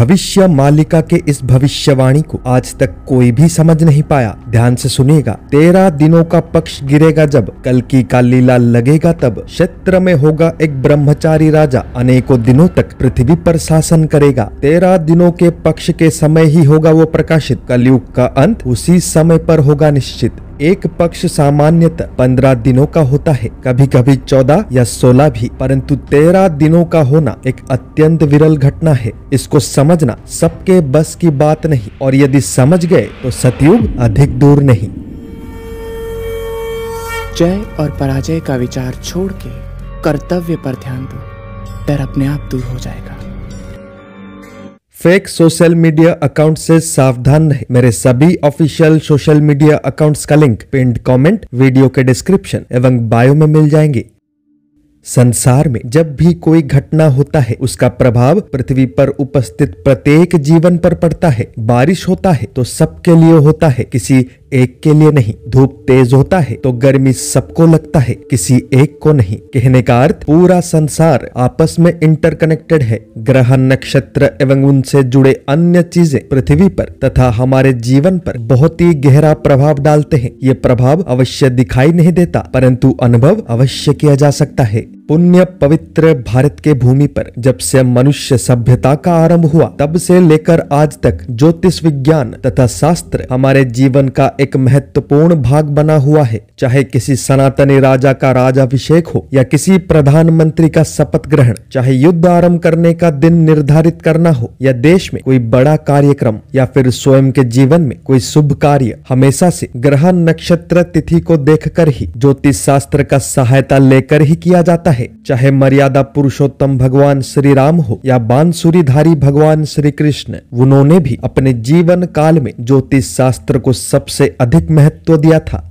भविष्य मालिका के इस भविष्यवाणी को आज तक कोई भी समझ नहीं पाया ध्यान से सुनिएगा तेरह दिनों का पक्ष गिरेगा जब कल की का लीला लगेगा तब क्षेत्र में होगा एक ब्रह्मचारी राजा अनेकों दिनों तक पृथ्वी पर शासन करेगा तेरह दिनों के पक्ष के समय ही होगा वो प्रकाशित कलयुग का अंत उसी समय पर होगा निश्चित एक पक्ष सामान्यतः पंद्रह दिनों का होता है कभी कभी चौदह या सोलह भी परंतु तेरह दिनों का होना एक अत्यंत विरल घटना है इसको समझना सबके बस की बात नहीं और यदि समझ गए तो सतयुग अधिक दूर नहीं जय और पराजय का विचार छोड़ के कर्तव्य पर ध्यान दो डर अपने आप दूर हो जाएगा फेक सोशल मीडिया अकाउंट से सावधान रहे मेरे सभी ऑफिशियल सोशल मीडिया अकाउंट्स का लिंक पिंड कमेंट वीडियो के डिस्क्रिप्शन एवं बायो में मिल जाएंगे संसार में जब भी कोई घटना होता है उसका प्रभाव पृथ्वी पर उपस्थित प्रत्येक जीवन पर पड़ता है बारिश होता है तो सबके लिए होता है किसी एक के लिए नहीं धूप तेज होता है तो गर्मी सबको लगता है किसी एक को नहीं कहने का अर्थ पूरा संसार आपस में इंटरकनेक्टेड है ग्रह नक्षत्र एवं उनसे जुड़े अन्य चीजें पृथ्वी पर तथा हमारे जीवन पर बहुत ही गहरा प्रभाव डालते हैं ये प्रभाव अवश्य दिखाई नहीं देता परंतु अनुभव अवश्य किया जा सकता है पुण्य पवित्र भारत के भूमि पर जब से मनुष्य सभ्यता का आरंभ हुआ तब से लेकर आज तक ज्योतिष विज्ञान तथा शास्त्र हमारे जीवन का एक महत्वपूर्ण भाग बना हुआ है चाहे किसी सनातनी राजा का राजाभिषेक हो या किसी प्रधानमंत्री का शपथ ग्रहण चाहे युद्ध आरंभ करने का दिन निर्धारित करना हो या देश में कोई बड़ा कार्यक्रम या फिर स्वयं के जीवन में कोई शुभ कार्य हमेशा से ग्रह नक्षत्र तिथि को देखकर ही ज्योतिष शास्त्र का सहायता लेकर ही किया जाता है है चाहे मर्यादा पुरुषोत्तम भगवान श्री राम हो या बांसुरीधारी भगवान श्री कृष्ण उन्होंने भी अपने जीवन काल में ज्योतिष शास्त्र को सबसे अधिक महत्व दिया था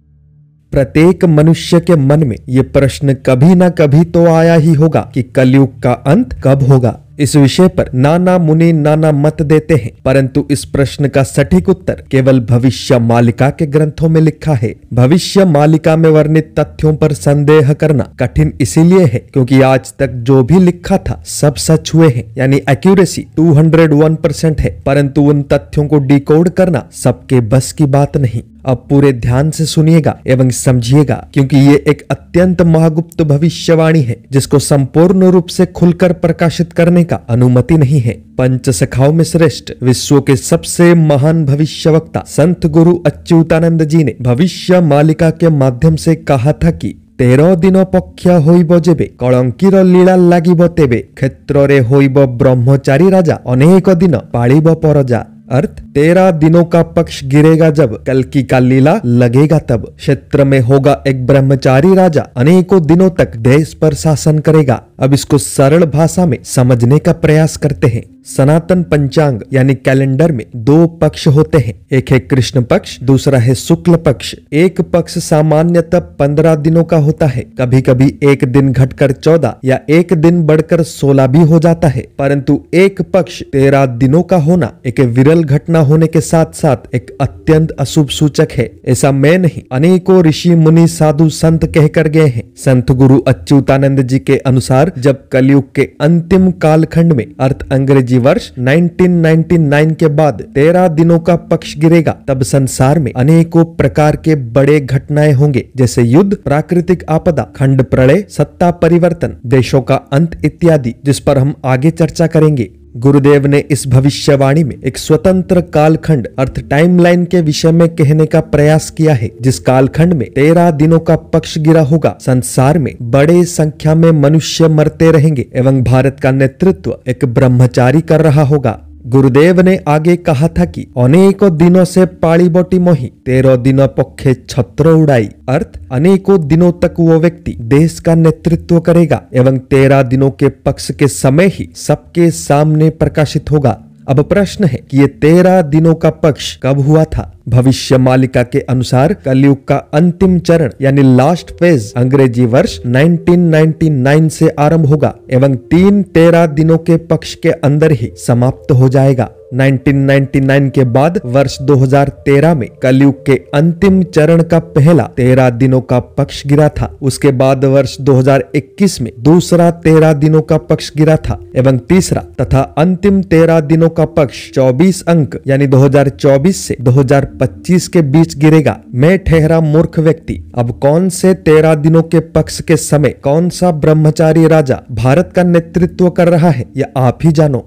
प्रत्येक मनुष्य के मन में ये प्रश्न कभी ना कभी तो आया ही होगा कि कलयुग का अंत कब होगा इस विषय पर नाना मुनि नाना मत देते हैं परंतु इस प्रश्न का सटीक उत्तर केवल भविष्य मालिका के ग्रंथों में लिखा है भविष्य मालिका में वर्णित तथ्यों पर संदेह करना कठिन इसीलिए है क्योंकि आज तक जो भी लिखा था सब सच हुए हैं यानी एक्यूरेसी 201 परसेंट है परंतु उन तथ्यों को डिकोड करना सबके बस की बात नहीं अब पूरे ध्यान से सुनिएगा एवं समझिएगा क्योंकि ये एक अत्यंत महागुप्त भविष्यवाणी है जिसको संपूर्ण रूप से खुलकर प्रकाशित करने का अनुमति नहीं है पंच सखाओं में श्रेष्ठ विश्व के सबसे महान भविष्य वक्ता संत गुरु अच्युतानंद जी ने भविष्य मालिका के माध्यम से कहा था कि दिन पक्ष ପକ୍ଷ जेबे ଯେବେ लीला लगे तेबे क्षेत्र में होब ब्रह्मचारी राजा अनेक दिन ପାଳିବ परजा अर्थ तेरह दिनों का पक्ष गिरेगा जब कल की का लीला लगेगा तब क्षेत्र में होगा एक ब्रह्मचारी राजा अनेकों दिनों तक देश पर शासन करेगा अब इसको सरल भाषा में समझने का प्रयास करते हैं सनातन पंचांग यानी कैलेंडर में दो पक्ष होते हैं एक है कृष्ण पक्ष दूसरा है शुक्ल पक्ष एक पक्ष सामान्यतः पंद्रह दिनों का होता है कभी कभी एक दिन घटकर चौदह या एक दिन बढ़कर सोलह भी हो जाता है परंतु एक पक्ष तेरह दिनों का होना एक विरल घटना होने के साथ साथ एक अत्यंत अशुभ सूचक है ऐसा मैं नहीं अनेकों ऋषि मुनि साधु संत कहकर गए हैं संत गुरु अच्युतानंद जी के अनुसार जब कलयुग के अंतिम कालखंड में अर्थ अंग्रेजी अंग्रेजी वर्ष 1999 के बाद तेरह दिनों का पक्ष गिरेगा तब संसार में अनेकों प्रकार के बड़े घटनाएं होंगे जैसे युद्ध प्राकृतिक आपदा खंड प्रलय सत्ता परिवर्तन देशों का अंत इत्यादि जिस पर हम आगे चर्चा करेंगे गुरुदेव ने इस भविष्यवाणी में एक स्वतंत्र कालखंड अर्थ टाइमलाइन के विषय में कहने का प्रयास किया है जिस कालखंड में तेरह दिनों का पक्ष गिरा होगा संसार में बड़े संख्या में मनुष्य मरते रहेंगे एवं भारत का नेतृत्व एक ब्रह्मचारी कर रहा होगा गुरुदेव ने आगे कहा था कि अनेकों दिनों से पाड़ी बोटी मोही तेरह दिनों पक्षे छत्र उड़ाई अर्थ अनेकों दिनों तक वो व्यक्ति देश का नेतृत्व करेगा एवं तेरह दिनों के पक्ष के समय ही सबके सामने प्रकाशित होगा अब प्रश्न है कि ये तेरह दिनों का पक्ष कब हुआ था भविष्य मालिका के अनुसार कलयुग का अंतिम चरण यानी लास्ट फेज अंग्रेजी वर्ष 1999 से आरंभ होगा एवं तीन तेरह दिनों के पक्ष के अंदर ही समाप्त हो जाएगा 1999 के बाद वर्ष 2013 में कलयुग के अंतिम चरण का पहला तेरह दिनों का पक्ष गिरा था उसके बाद वर्ष 2021 में दूसरा तेरह दिनों का पक्ष गिरा था एवं तीसरा तथा अंतिम तेरह दिनों का पक्ष 24 अंक यानी 2024 से 2025 के बीच गिरेगा मैं ठहरा मूर्ख व्यक्ति अब कौन से तेरह दिनों के पक्ष के समय कौन सा ब्रह्मचारी राजा भारत का नेतृत्व कर रहा है यह आप ही जानो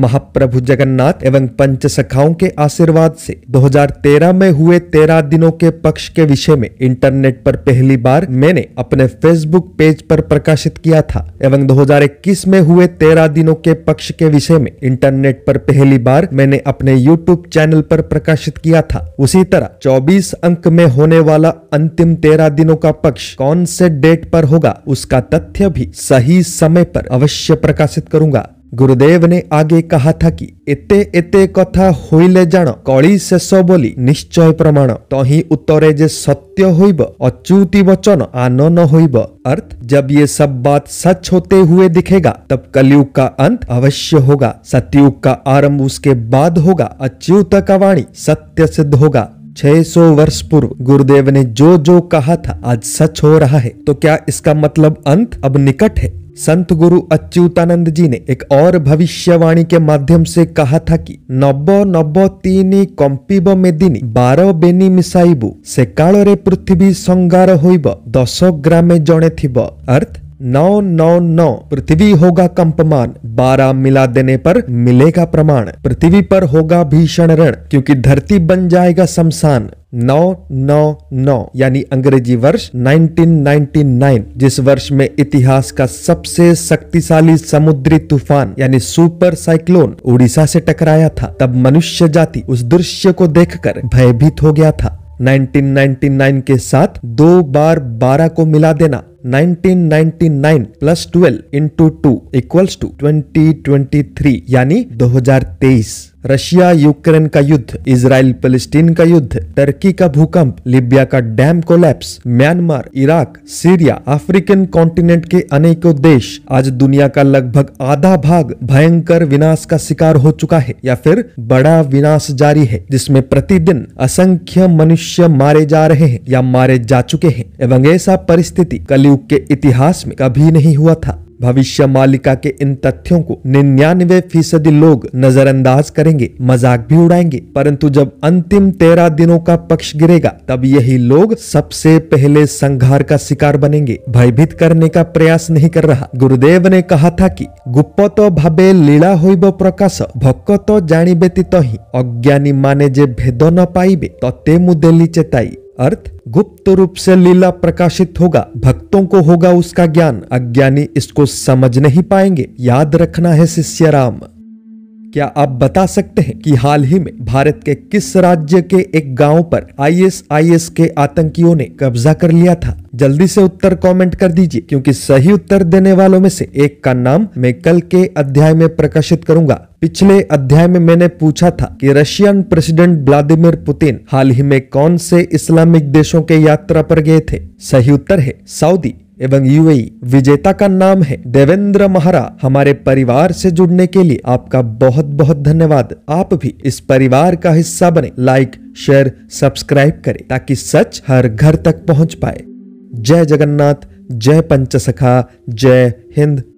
महाप्रभु जगन्नाथ एवं पंच सखाओं के आशीर्वाद से 2013 में हुए तेरह दिनों के पक्ष के विषय में इंटरनेट पर पहली बार मैंने अपने फेसबुक पेज पर प्रकाशित किया था एवं 2021 में हुए तेरह दिनों के पक्ष के विषय में इंटरनेट पर पहली बार मैंने अपने यूट्यूब चैनल पर प्रकाशित किया था उसी तरह चौबीस अंक में होने वाला अंतिम तेरह दिनों का पक्ष कौन से डेट पर होगा उसका तथ्य भी सही समय पर अवश्य प्रकाशित करूंगा गुरुदेव ने आगे कहा था कि एते एते कथा होइले जान कली शेष बोली निश्चय प्रमाण तही तो उत्तरे जे सत्य होइब अच्युति वचन आन न होइब अर्थ जब ये सब बात सच होते हुए दिखेगा तब कलयुग का अंत अवश्य होगा सत्युग का आरंभ उसके बाद होगा अच्युत का वाणी सत्य सिद्ध होगा 600 वर्ष पूर्व गुरुदेव ने जो जो कहा था आज सच हो रहा है तो क्या इसका मतलब अंत अब निकट है संत गुरु अच्युतानंद जी ने एक और भविष्यवाणी के माध्यम से कहा था कि नव नव तीन कंपीब मेदिनी बार बेनी मिसाइबु से काल पृथ्वी संगार होइब दस ग्रामे जने थिब अर्थ नौ नौ नौ पृथ्वी होगा कंपमान बारह मिला देने पर मिलेगा प्रमाण पृथ्वी पर होगा भीषण रण क्योंकि धरती बन जाएगा शमशान नौ नौ नौ यानी अंग्रेजी वर्ष 1999 जिस वर्ष में इतिहास का सबसे शक्तिशाली समुद्री तूफान यानी सुपर साइक्लोन उड़ीसा से टकराया था तब मनुष्य जाति उस दृश्य को देखकर भयभीत हो गया था 1999 के साथ दो बार 12 को मिला देना 1999 plus 12 into two equals to 2023 यानी 2023 रशिया यूक्रेन का युद्ध इसराइल पैलेस्टीन का युद्ध टर्की का भूकंप लिबिया का dam collapse Myanmar Iraq Syria African continent के अनेकों देश आज दुनिया का लगभग आधा भाग भयंकर विनाश का शिकार हो चुका है या फिर बड़ा विनाश जारी है जिसमें प्रतिदिन असंख्य मनुष्य मारे जा रहे हैं या मारे जा चुके हैं एवं ऐसा परिस्थिति कलयुग के इतिहास में कभी नहीं हुआ था भविष्य मालिका के इन तथ्यों को निन्यानवे फीसदी लोग नजरअंदाज करेंगे मजाक भी उड़ाएंगे परंतु जब अंतिम तेरह दिनों का पक्ष गिरेगा तब यही लोग सबसे पहले संघार का शिकार बनेंगे भयभीत करने का प्रयास नहीं कर रहा गुरुदेव ने कहा था कि गुप्त तो भावे लीला हो प्रकाश भक्त तो जाणी व्यतीत ही अज्ञानी माने जे भेद न पाइबे तते मु देली चेताई अर्थ गुप्त रूप से लीला प्रकाशित होगा भक्तों को होगा उसका ज्ञान अज्ञानी इसको समझ नहीं पाएंगे याद रखना है शिष्य राम क्या आप बता सकते हैं कि हाल ही में भारत के किस राज्य के एक गांव पर आईएसआईएस के आतंकियों ने कब्जा कर लिया था जल्दी से उत्तर कमेंट कर दीजिए क्योंकि सही उत्तर देने वालों में से एक का नाम मैं कल के अध्याय में प्रकाशित करूंगा पिछले अध्याय में मैंने पूछा था कि रशियन प्रेसिडेंट व्लादिमीर पुतिन हाल ही में कौन से इस्लामिक देशों के यात्रा पर गए थे सही उत्तर है सऊदी एवं यूएई विजेता का नाम है देवेंद्र महारा हमारे परिवार से जुड़ने के लिए आपका बहुत बहुत धन्यवाद आप भी इस परिवार का हिस्सा बने लाइक शेयर सब्सक्राइब करें ताकि सच हर घर तक पहुंच पाए जय जगन्नाथ जय पंचसखा जय हिंद